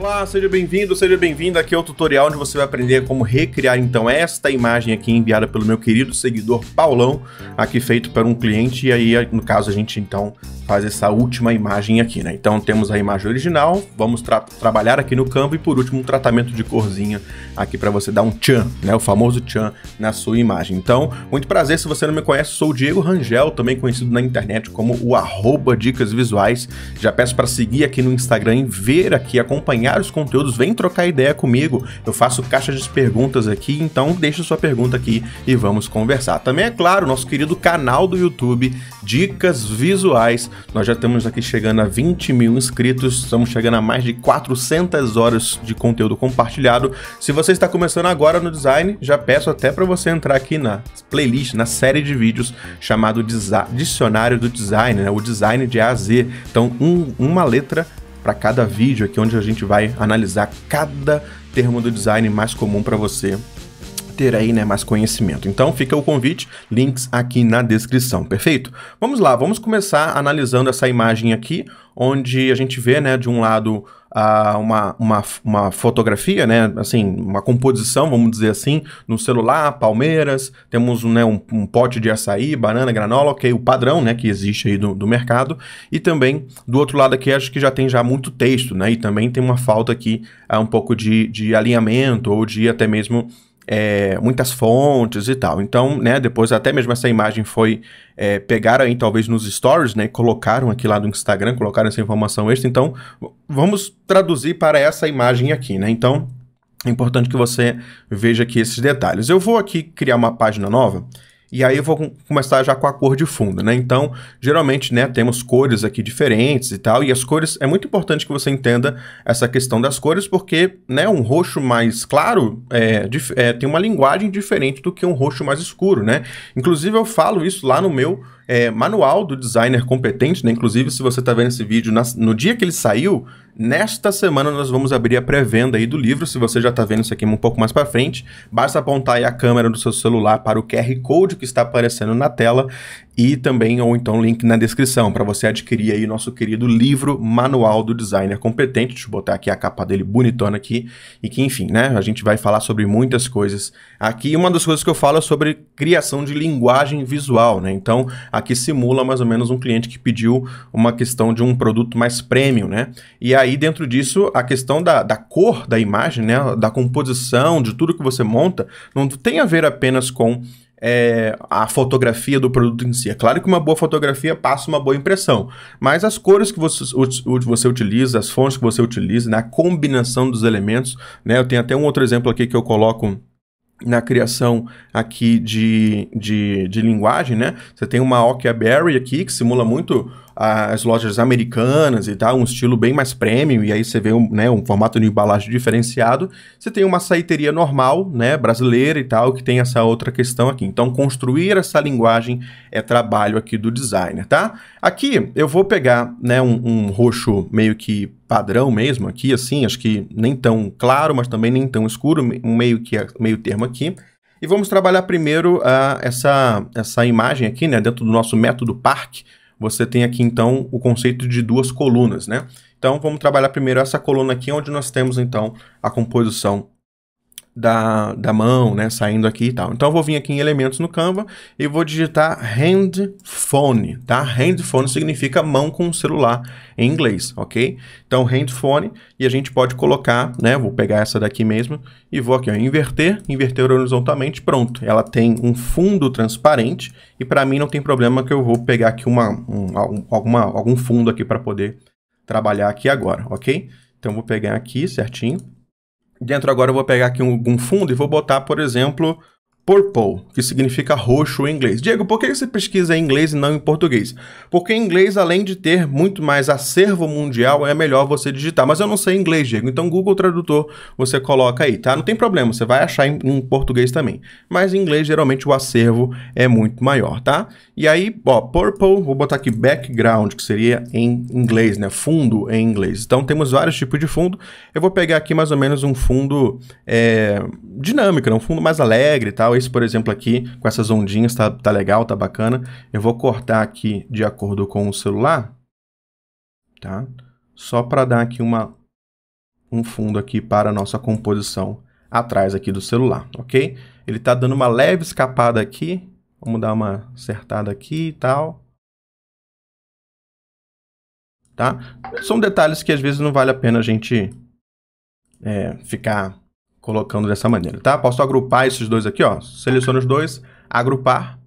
Olá, seja bem-vindo, seja bem-vinda. Aqui é o tutorial onde você vai aprender como recriar então esta imagem aqui enviada pelo meu querido seguidor Paulão, aqui feito por um cliente e aí no caso a gente então faz essa última imagem aqui, né? Então temos a imagem original, vamos tra trabalhar aqui no campo e por último um tratamento de corzinha aqui para você dar um tchan, né? O famoso tchan na sua imagem. Então, muito prazer, se você não me conhece, sou o Diego Rangel, também conhecido na internet como o arroba dicas visuais. Já peço para seguir aqui no Instagram e ver aqui, acompanhar acompanhar os conteúdos, vem trocar ideia comigo. Eu faço caixa de perguntas aqui, então deixa sua pergunta aqui e vamos conversar. Também é claro, nosso querido canal do YouTube, Dicas Visuais. Nós já estamos aqui chegando a 20 mil inscritos, estamos chegando a mais de 400 horas de conteúdo compartilhado. Se você está começando agora no design, já peço até para você entrar aqui na playlist, na série de vídeos chamado Dicionário do Design, né? o design de A a Z. Então, um, uma letra para cada vídeo aqui, onde a gente vai analisar cada termo do design mais comum para você ter aí, né, mais conhecimento. Então fica o convite, links aqui na descrição, perfeito? Vamos lá, vamos começar analisando essa imagem aqui, onde a gente vê, né, de um lado ah, uma, uma, uma fotografia, né? Assim, uma composição, vamos dizer assim, no celular, palmeiras, temos né, um, um, pote de açaí, banana, granola, ok, o padrão, né, que existe aí do, do mercado. E também, do outro lado aqui, acho que já tem já muito texto, né? E também tem uma falta aqui, uh, um pouco de, de alinhamento ou de até mesmo é, muitas fontes e tal. Então, né, depois até mesmo essa imagem foi, é, pegaram aí talvez nos stories, né, colocaram aqui lá no Instagram, colocaram essa informação extra. Então, vamos traduzir para essa imagem aqui, né? Então, é importante que você veja aqui esses detalhes. Eu vou aqui criar uma página nova e aí eu vou começar já com a cor de fundo, né? Então, geralmente, né, temos cores aqui diferentes e tal, e as cores, é muito importante que você entenda essa questão das cores, porque, né, um roxo mais claro é, é, tem uma linguagem diferente do que um roxo mais escuro, né? Inclusive, eu falo isso lá no meu é, manual do designer competente, né? Inclusive, se você está vendo esse vídeo, na, no dia que ele saiu, Nesta semana nós vamos abrir a pré-venda aí do livro, se você já está vendo isso aqui um pouco mais para frente, basta apontar aí a câmera do seu celular para o QR Code que está aparecendo na tela e também ou então link na descrição para você adquirir aí nosso querido livro Manual do Designer Competente. Deixa eu botar aqui a capa dele bonitona aqui e que enfim, né, a gente vai falar sobre muitas coisas. Aqui uma das coisas que eu falo é sobre criação de linguagem visual, né? Então, aqui simula mais ou menos um cliente que pediu uma questão de um produto mais premium, né? E aí aí, dentro disso, a questão da, da cor da imagem, né, da composição, de tudo que você monta, não tem a ver apenas com é, a fotografia do produto em si. É claro que uma boa fotografia passa uma boa impressão, mas as cores que você, você utiliza, as fontes que você utiliza, né, a combinação dos elementos. Né, eu tenho até um outro exemplo aqui que eu coloco na criação aqui de, de, de linguagem, né? Você tem uma Berry aqui que simula muito as lojas americanas e tal, um estilo bem mais premium, e aí você vê um, né, um formato de embalagem diferenciado. Você tem uma saiteria normal, né, brasileira e tal, que tem essa outra questão aqui. Então, construir essa linguagem é trabalho aqui do designer, tá? Aqui eu vou pegar né, um, um roxo meio que padrão mesmo aqui, assim, acho que nem tão claro, mas também nem tão escuro, meio que meio termo aqui. E vamos trabalhar primeiro uh, essa, essa imagem aqui, né, dentro do nosso método parque, você tem aqui então o conceito de duas colunas, né? Então vamos trabalhar primeiro essa coluna aqui, onde nós temos então a composição da, da mão, né, saindo aqui e tal. Então eu vou vir aqui em elementos no Canva e vou digitar handphone, tá? Handphone significa mão com celular em inglês, ok? Então handphone e a gente pode colocar, né, vou pegar essa daqui mesmo e vou aqui, ó, inverter, inverter horizontalmente, pronto. Ela tem um fundo transparente e para mim não tem problema que eu vou pegar aqui uma, um, alguma, algum fundo aqui para poder trabalhar aqui agora, ok? Então vou pegar aqui certinho Dentro agora eu vou pegar aqui algum fundo e vou botar, por exemplo, purple, que significa roxo em inglês. Diego, por que você pesquisa em inglês e não em português? Porque em inglês, além de ter muito mais acervo mundial, é melhor você digitar. Mas eu não sei inglês, Diego, então Google Tradutor você coloca aí, tá? Não tem problema, você vai achar em, em português também. Mas em inglês, geralmente, o acervo é muito maior, tá? E aí, ó, purple, vou botar aqui background, que seria em inglês, né? Fundo em inglês. Então temos vários tipos de fundo. Eu vou pegar aqui mais ou menos um fundo é, dinâmico, né? um fundo mais alegre e tal voz, por exemplo, aqui com essas ondinhas, tá, tá legal, tá bacana. Eu vou cortar aqui de acordo com o celular, tá? Só para dar aqui uma, um fundo aqui para a nossa composição atrás aqui do celular, ok? Ele tá dando uma leve escapada aqui. Vamos dar uma acertada aqui e tal. Tá? São detalhes que às vezes não vale a pena a gente é, ficar colocando dessa maneira, tá? Posso agrupar esses dois aqui, ó. Seleciono os dois, agrupar.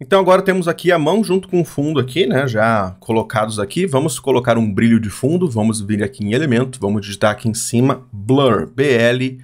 Então agora temos aqui a mão junto com o fundo aqui, né? Já colocados aqui. Vamos colocar um brilho de fundo. Vamos vir aqui em elemento. Vamos digitar aqui em cima blur, B-L-U-R,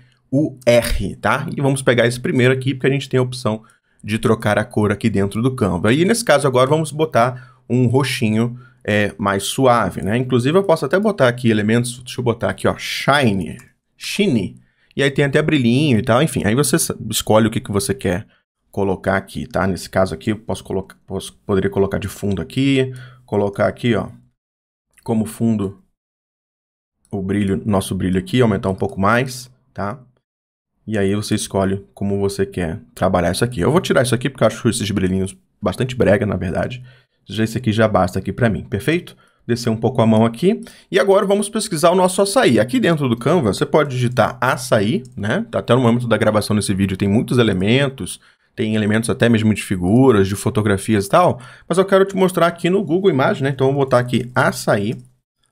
tá? E vamos pegar esse primeiro aqui porque a gente tem a opção de trocar a cor aqui dentro do Canva. E nesse caso agora vamos botar um roxinho é, mais suave, né? Inclusive eu posso até botar aqui elementos, deixa eu botar aqui, ó, shine, Shine. E aí tem até brilhinho e tal, enfim. Aí você escolhe o que, que você quer colocar aqui, tá? Nesse caso aqui, eu posso colocar, posso, poderia colocar de fundo aqui, colocar aqui, ó, como fundo o brilho, nosso brilho aqui, aumentar um pouco mais, tá? E aí você escolhe como você quer trabalhar isso aqui. Eu vou tirar isso aqui porque eu acho esses brilhinhos bastante brega, na verdade. Já esse aqui já basta aqui para mim, perfeito? descer um pouco a mão aqui. E agora vamos pesquisar o nosso açaí. Aqui dentro do Canva, você pode digitar açaí, né? Tá até no momento da gravação desse vídeo tem muitos elementos, tem elementos até mesmo de figuras, de fotografias e tal, mas eu quero te mostrar aqui no Google Imagem né? Então eu vou botar aqui açaí,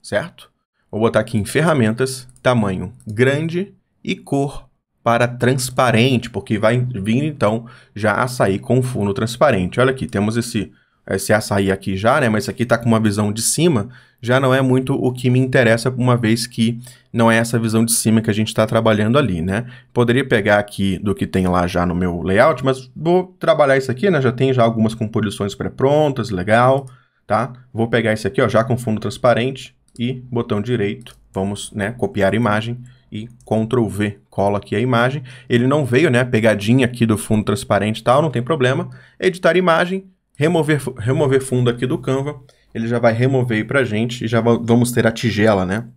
certo? Vou botar aqui em ferramentas, tamanho grande e cor para transparente, porque vai vir então já açaí com fundo transparente. Olha aqui, temos esse esse é, açaí aqui já, né? Mas isso aqui tá com uma visão de cima, já não é muito o que me interessa, uma vez que não é essa visão de cima que a gente está trabalhando ali, né? Poderia pegar aqui do que tem lá já no meu layout, mas vou trabalhar isso aqui, né? Já tem já algumas composições pré-prontas, legal, tá? Vou pegar isso aqui, ó, já com fundo transparente e botão direito, vamos, né, copiar a imagem e Ctrl V, cola aqui a imagem. Ele não veio, né, pegadinha aqui do fundo transparente e tal, não tem problema. Editar imagem, remover, remover fundo aqui do Canva, ele já vai remover aí pra gente e já vamos ter a tigela, né?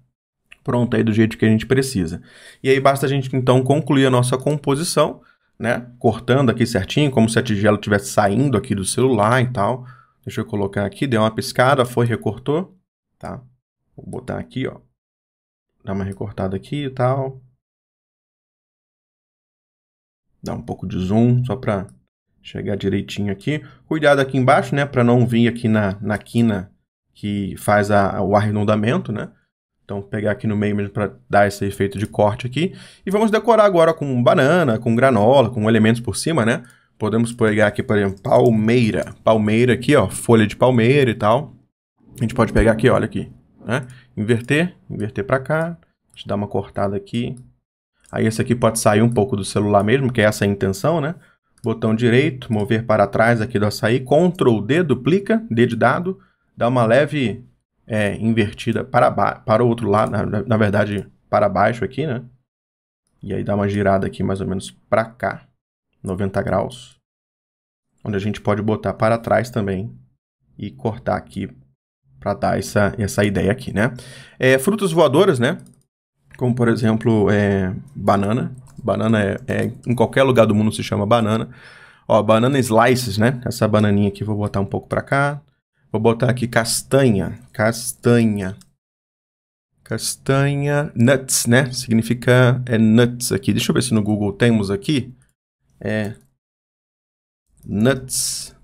Pronta aí do jeito que a gente precisa. E aí basta a gente então concluir a nossa composição, né? Cortando aqui certinho, como se a tigela estivesse saindo aqui do celular e tal. Deixa eu colocar aqui, deu uma piscada, foi, recortou, tá? Vou botar aqui, ó. Dá uma recortada aqui e tal. Dá um pouco de zoom, só para chegar direitinho aqui. Cuidado aqui embaixo, né, para não vir aqui na, na quina que faz a, o arredondamento, né? Então, pegar aqui no meio mesmo para dar esse efeito de corte aqui. E vamos decorar agora com banana, com granola, com elementos por cima, né? Podemos pegar aqui, por exemplo, palmeira. Palmeira aqui, ó, folha de palmeira e tal. A gente pode pegar aqui, olha aqui, né? Inverter, inverter para cá. A gente dar uma cortada aqui. Aí esse aqui pode sair um pouco do celular mesmo, que é essa a intenção, né? botão direito, mover para trás aqui do açaí, Ctrl D, duplica, D de dado, dá uma leve é, invertida para, para o outro lado, na, na, verdade para baixo aqui, né? E aí dá uma girada aqui mais ou menos para cá, 90 graus, onde a gente pode botar para trás também e cortar aqui para dar essa, essa ideia aqui, né? É, frutas voadoras, né? Como por exemplo, é, banana, Banana é, é, em qualquer lugar do mundo se chama banana. Ó, banana slices, né? Essa bananinha aqui vou botar um pouco para cá. Vou botar aqui castanha, castanha. Castanha nuts, né? Significa é nuts aqui. Deixa eu ver se no Google temos aqui. É nuts.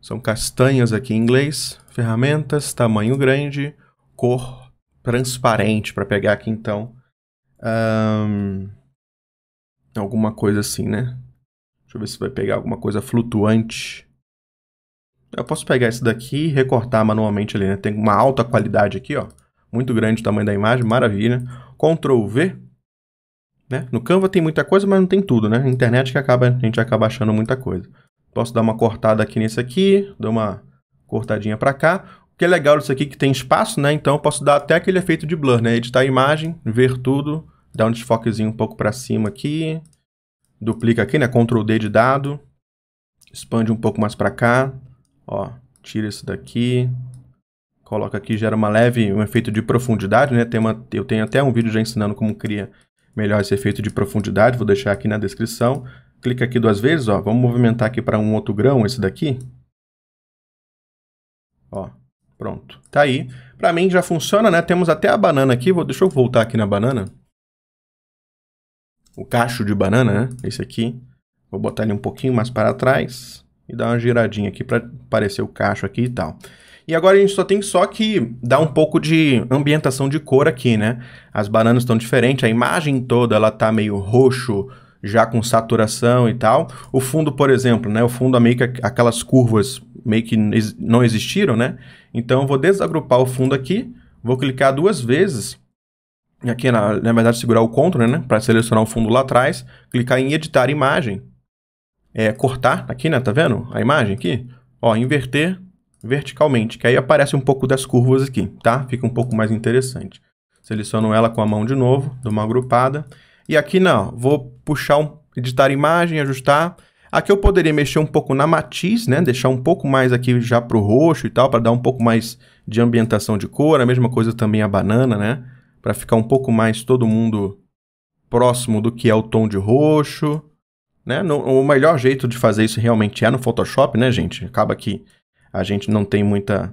São castanhas aqui em inglês. Ferramentas, tamanho grande, cor transparente para pegar aqui então um, alguma coisa assim, né? Deixa eu ver se vai pegar alguma coisa flutuante. Eu posso pegar esse daqui e recortar manualmente ali, né? Tem uma alta qualidade aqui, ó. Muito grande o tamanho da imagem, maravilha. Ctrl V. Né? No Canva tem muita coisa, mas não tem tudo, né? Na internet que acaba, a gente acaba achando muita coisa. Posso dar uma cortada aqui nesse aqui, dar uma cortadinha para cá. O que é legal disso aqui é que tem espaço, né? Então eu posso dar até aquele efeito de blur, né? Editar a imagem, ver tudo dá um desfoquezinho um pouco para cima aqui, duplica aqui, né, Ctrl D de dado, expande um pouco mais para cá, ó, tira isso daqui, coloca aqui, gera uma leve, um efeito de profundidade, né, tem uma, eu tenho até um vídeo já ensinando como cria melhor esse efeito de profundidade, vou deixar aqui na descrição, clica aqui duas vezes, ó, vamos movimentar aqui para um outro grão, esse daqui, ó, pronto, tá aí, para mim já funciona, né, temos até a banana aqui, vou, deixa eu voltar aqui na banana, o cacho de banana, né? Esse aqui. Vou botar ele um pouquinho mais para trás e dar uma giradinha aqui para aparecer o cacho aqui e tal. E agora a gente só tem só que dar um pouco de ambientação de cor aqui, né? As bananas estão diferentes, a imagem toda ela tá meio roxo, já com saturação e tal. O fundo, por exemplo, né? O fundo é meio que aquelas curvas meio que não existiram, né? Então eu vou desagrupar o fundo aqui, vou clicar duas vezes aqui é, na, na verdade segurar o Ctrl, né, para selecionar o fundo lá atrás, clicar em editar imagem, é, cortar tá aqui, né, tá vendo a imagem aqui? Ó, inverter verticalmente, que aí aparece um pouco das curvas aqui, tá? Fica um pouco mais interessante. Seleciono ela com a mão de novo, dou uma agrupada. E aqui não, né, vou puxar, um, editar imagem, ajustar. Aqui eu poderia mexer um pouco na matiz, né? Deixar um pouco mais aqui já para o roxo e tal, para dar um pouco mais de ambientação de cor. A mesma coisa também a banana, né? para ficar um pouco mais todo mundo próximo do que é o tom de roxo. Né? No, o melhor jeito de fazer isso realmente é no Photoshop, né, gente? Acaba que a gente não tem muita,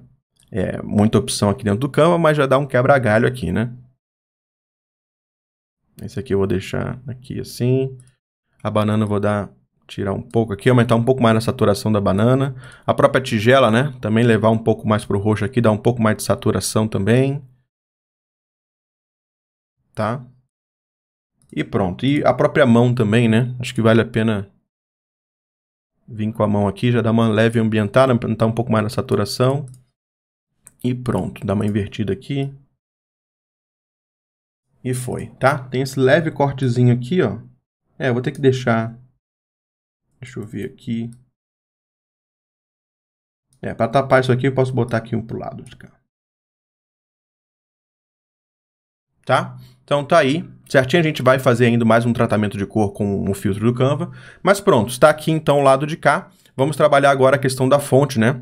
é, muita opção aqui dentro do Canva, mas já dá um quebra-galho aqui, né? Esse aqui eu vou deixar aqui assim. A banana eu vou dar tirar um pouco aqui, aumentar um pouco mais a saturação da banana. A própria tigela, né? Também levar um pouco mais para o roxo aqui, dar um pouco mais de saturação também tá? E pronto. E a própria mão também, né? Acho que vale a pena vir com a mão aqui, já dá uma leve ambientada, aumentar tá um pouco mais na saturação. E pronto, dá uma invertida aqui. E foi, tá? Tem esse leve cortezinho aqui, ó. É, vou ter que deixar... Deixa eu ver aqui. É, para tapar isso aqui, eu posso botar aqui um pro lado, cara. tá? Então tá aí, certinho a gente vai fazer ainda mais um tratamento de cor com o filtro do Canva, mas pronto, está aqui então o lado de cá, vamos trabalhar agora a questão da fonte, né?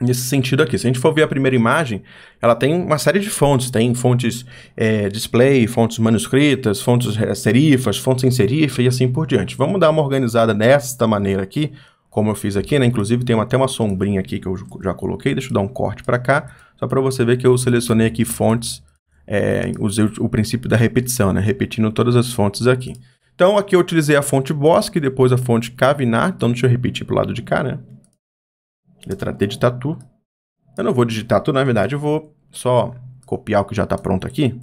Nesse sentido aqui, se a gente for ver a primeira imagem, ela tem uma série de fontes, tem fontes é, display, fontes manuscritas, fontes é, serifas, fontes sem serifa e assim por diante. Vamos dar uma organizada desta maneira aqui, como eu fiz aqui, né? Inclusive tem até uma sombrinha aqui que eu já coloquei, deixa eu dar um corte para cá, só para você ver que eu selecionei aqui fontes é, usei o, princípio da repetição, né? repetindo todas as fontes aqui. Então, aqui eu utilizei a fonte Bosque, depois a fonte Cavinar. Então, deixa eu repetir para o lado de cá, né? Letra T de tatu. Eu não vou digitar tudo, na verdade, eu vou só copiar o que já está pronto aqui.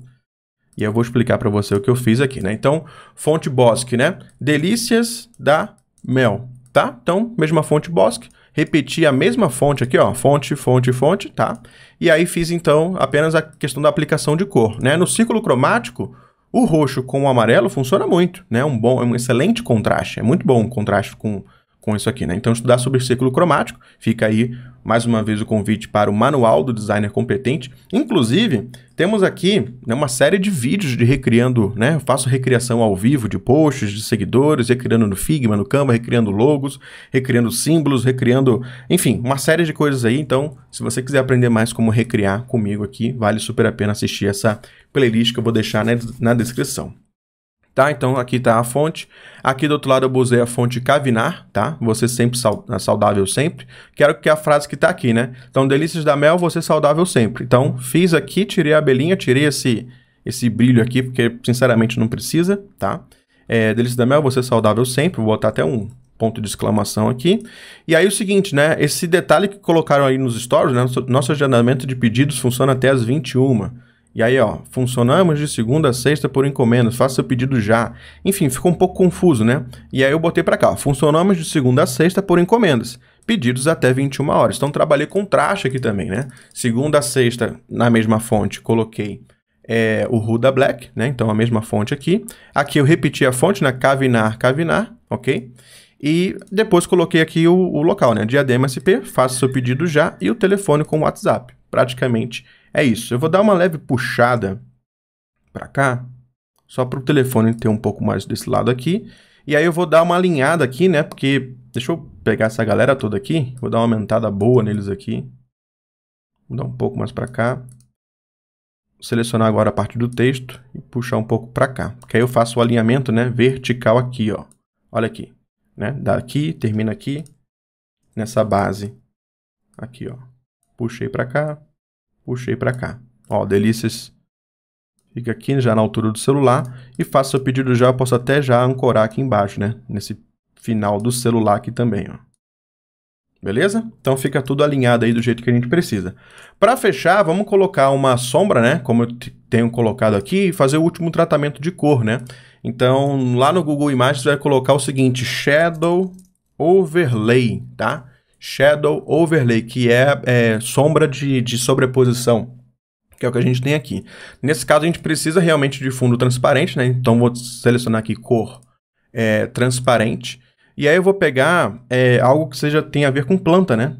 E eu vou explicar para você o que eu fiz aqui, né? Então, fonte Bosque, né? Delícias da Mel, tá? Então, mesma fonte Bosque repeti a mesma fonte aqui, ó, fonte, fonte, fonte, tá? E aí fiz então apenas a questão da aplicação de cor, né? No ciclo cromático, o roxo com o amarelo funciona muito, né? Um bom, é um excelente contraste, é muito bom o contraste com com isso aqui, né? Então, estudar sobre círculo cromático, fica aí mais uma vez o convite para o manual do designer competente. Inclusive, temos aqui né, uma série de vídeos de recriando, né? Eu faço recriação ao vivo de posts, de seguidores, recriando no Figma, no Canva, recriando logos, recriando símbolos, recriando, enfim, uma série de coisas aí. Então, se você quiser aprender mais como recriar comigo aqui, vale super a pena assistir essa playlist que eu vou deixar na, né, na descrição tá? Então aqui está a fonte. Aqui do outro lado eu usei a fonte Cavinar, tá? Você sempre é saudável sempre. Quero que é a frase que está aqui, né? Então delícias da mel, você saudável sempre. Então fiz aqui, tirei a abelhinha, tirei esse esse brilho aqui porque sinceramente não precisa, tá? É, delícias da mel, você saudável sempre. Vou botar até um ponto de exclamação aqui. E aí o seguinte, né? Esse detalhe que colocaram aí nos stories, né? Nosso agendamento de pedidos funciona até as 21 e aí, ó, funcionamos de segunda a sexta por encomendas, faça seu pedido já. Enfim, ficou um pouco confuso, né? E aí eu botei para cá, ó, funcionamos de segunda a sexta por encomendas, pedidos até 21 horas. Então trabalhei com traste aqui também, né? Segunda a sexta, na mesma fonte, coloquei é, o Huda Black, né? Então a mesma fonte aqui. Aqui eu repeti a fonte na né? Cavinar, Cavinar, ok? E depois coloquei aqui o, o local, né? Diadema SP, faça seu pedido já e o telefone com o WhatsApp. Praticamente é isso. Eu vou dar uma leve puxada para cá, só para o telefone ter um pouco mais desse lado aqui. E aí eu vou dar uma alinhada aqui, né? Porque deixa eu pegar essa galera toda aqui. Vou dar uma aumentada boa neles aqui. Vou dar um pouco mais para cá. Selecionar agora a parte do texto e puxar um pouco para cá. Porque aí eu faço o alinhamento né, vertical aqui, ó. Olha aqui. Né? Daqui, termina aqui, nessa base. Aqui, ó. Puxei para cá, puxei para cá. Ó, delícias. Fica aqui já na altura do celular e faça seu pedido já, eu posso até já ancorar aqui embaixo, né? Nesse final do celular aqui também, ó. Beleza? Então fica tudo alinhado aí do jeito que a gente precisa. Para fechar, vamos colocar uma sombra, né? Como eu tenho colocado aqui, e fazer o último tratamento de cor, né? Então, lá no Google Imagens vai colocar o seguinte, Shadow Overlay, tá? Shadow Overlay, que é, é sombra de, de sobreposição, que é o que a gente tem aqui. Nesse caso, a gente precisa realmente de fundo transparente, né? Então, vou selecionar aqui cor é, transparente. E aí eu vou pegar é, algo que seja tem a ver com planta, né?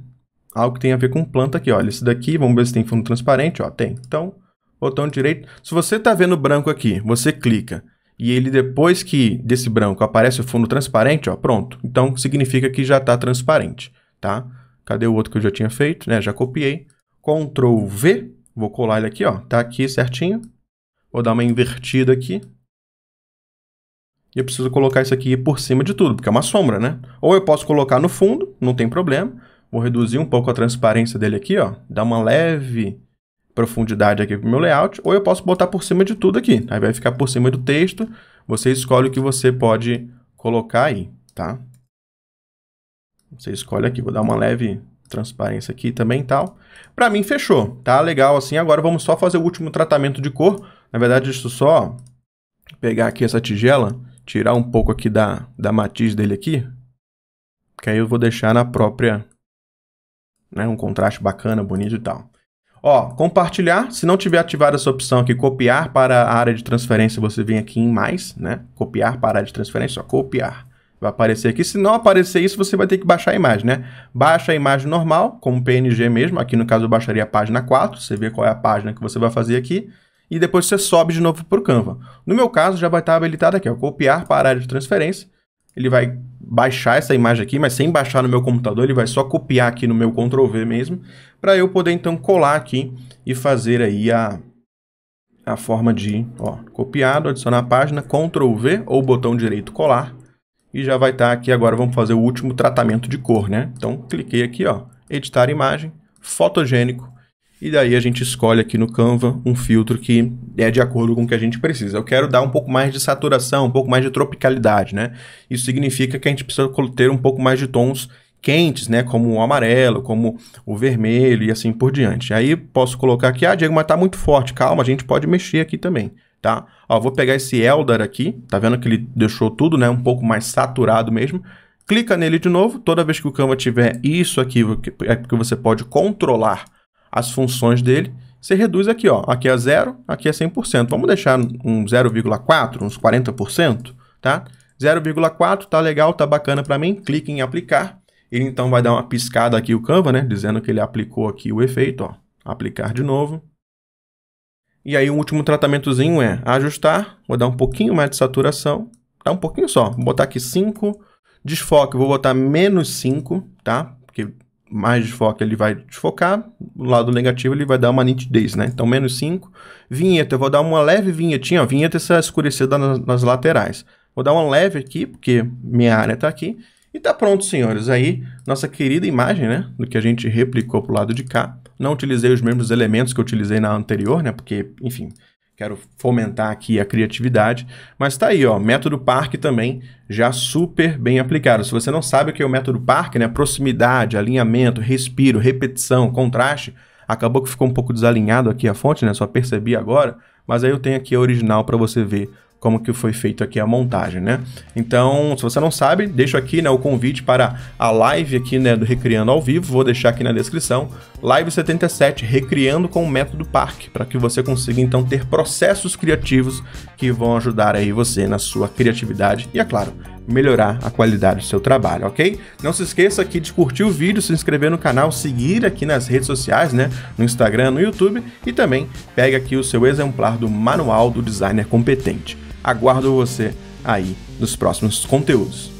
Algo que tem a ver com planta aqui, olha. Esse daqui, vamos ver se tem fundo transparente, ó, tem. Então, botão direito. Se você está vendo branco aqui, você clica. E ele, depois que desse branco aparece o fundo transparente, ó, pronto. Então, significa que já está transparente tá? Cadê o outro que eu já tinha feito, né? Já copiei. Ctrl V, vou colar ele aqui, ó. Tá aqui certinho. Vou dar uma invertida aqui. E eu preciso colocar isso aqui por cima de tudo, porque é uma sombra, né? Ou eu posso colocar no fundo, não tem problema. Vou reduzir um pouco a transparência dele aqui, ó. Dar uma leve profundidade aqui para o meu layout. Ou eu posso botar por cima de tudo aqui. Aí vai ficar por cima do texto. Você escolhe o que você pode colocar aí, tá? Você escolhe aqui, vou dar uma leve transparência aqui também e tal. Para mim, fechou. Tá legal assim. Agora vamos só fazer o último tratamento de cor. Na verdade, isso só pegar aqui essa tigela, tirar um pouco aqui da, da matiz dele aqui. Que aí eu vou deixar na própria... Né, um contraste bacana, bonito e tal. Ó, compartilhar. Se não tiver ativada essa opção aqui, copiar para a área de transferência, você vem aqui em mais, né? Copiar para a área de transferência, ó, copiar. Vai aparecer aqui. Se não aparecer isso, você vai ter que baixar a imagem, né? Baixa a imagem normal, como PNG mesmo. Aqui, no caso, eu baixaria a página 4. Você vê qual é a página que você vai fazer aqui. E depois você sobe de novo para o Canva. No meu caso, já vai estar habilitado aqui, ó. Copiar para a área de transferência. Ele vai baixar essa imagem aqui, mas sem baixar no meu computador. Ele vai só copiar aqui no meu Ctrl V mesmo. Para eu poder, então, colar aqui e fazer aí a a forma de ó, copiado, adicionar a página, Ctrl V ou botão direito colar e já vai estar tá aqui agora, vamos fazer o último tratamento de cor, né? Então, cliquei aqui, ó, editar imagem, fotogênico, e daí a gente escolhe aqui no Canva um filtro que é de acordo com o que a gente precisa. Eu quero dar um pouco mais de saturação, um pouco mais de tropicalidade, né? Isso significa que a gente precisa ter um pouco mais de tons quentes, né? Como o amarelo, como o vermelho e assim por diante. Aí posso colocar aqui, ah, Diego, mas tá muito forte. Calma, a gente pode mexer aqui também tá? Ó, vou pegar esse Elder aqui, tá vendo que ele deixou tudo, né, um pouco mais saturado mesmo. Clica nele de novo, toda vez que o Canva tiver isso aqui, é porque você pode controlar as funções dele, você reduz aqui, ó, aqui é zero, aqui é 100%. Vamos deixar um 0,4, uns 40%, tá? 0,4 tá legal, tá bacana para mim, clique em aplicar. Ele então vai dar uma piscada aqui o Canva, né, dizendo que ele aplicou aqui o efeito, ó. Aplicar de novo. E aí o último tratamentozinho é ajustar, vou dar um pouquinho mais de saturação, tá um pouquinho só, vou botar aqui 5, desfoque, vou botar menos 5, tá? Porque mais desfoque ele vai desfocar, o lado negativo ele vai dar uma nitidez, né? Então menos 5, vinheta, eu vou dar uma leve vinhetinha, ó, vinheta essa é escurecida nas, nas laterais. Vou dar uma leve aqui, porque minha área tá aqui, e tá pronto, senhores. Aí, nossa querida imagem, né? Do que a gente replicou pro lado de cá. Não utilizei os mesmos elementos que eu utilizei na anterior, né? Porque, enfim, quero fomentar aqui a criatividade. Mas tá aí, ó, método park também já super bem aplicado. Se você não sabe o que é o método park né, proximidade, alinhamento, respiro, repetição, contraste, acabou que ficou um pouco desalinhado aqui a fonte, né, só percebi agora, mas aí eu tenho aqui a original para você ver como que foi feito aqui a montagem, né? Então, se você não sabe, deixo aqui né, o convite para a live aqui né, do Recriando ao Vivo, vou deixar aqui na descrição, live 77, Recriando com o Método Parque, para que você consiga então ter processos criativos que vão ajudar aí você na sua criatividade e, é claro, melhorar a qualidade do seu trabalho, ok? Não se esqueça aqui de curtir o vídeo, se inscrever no canal, seguir aqui nas redes sociais, né? No Instagram, no YouTube e também pegue aqui o seu exemplar do Manual do Designer Competente. Aguardo você aí nos próximos conteúdos.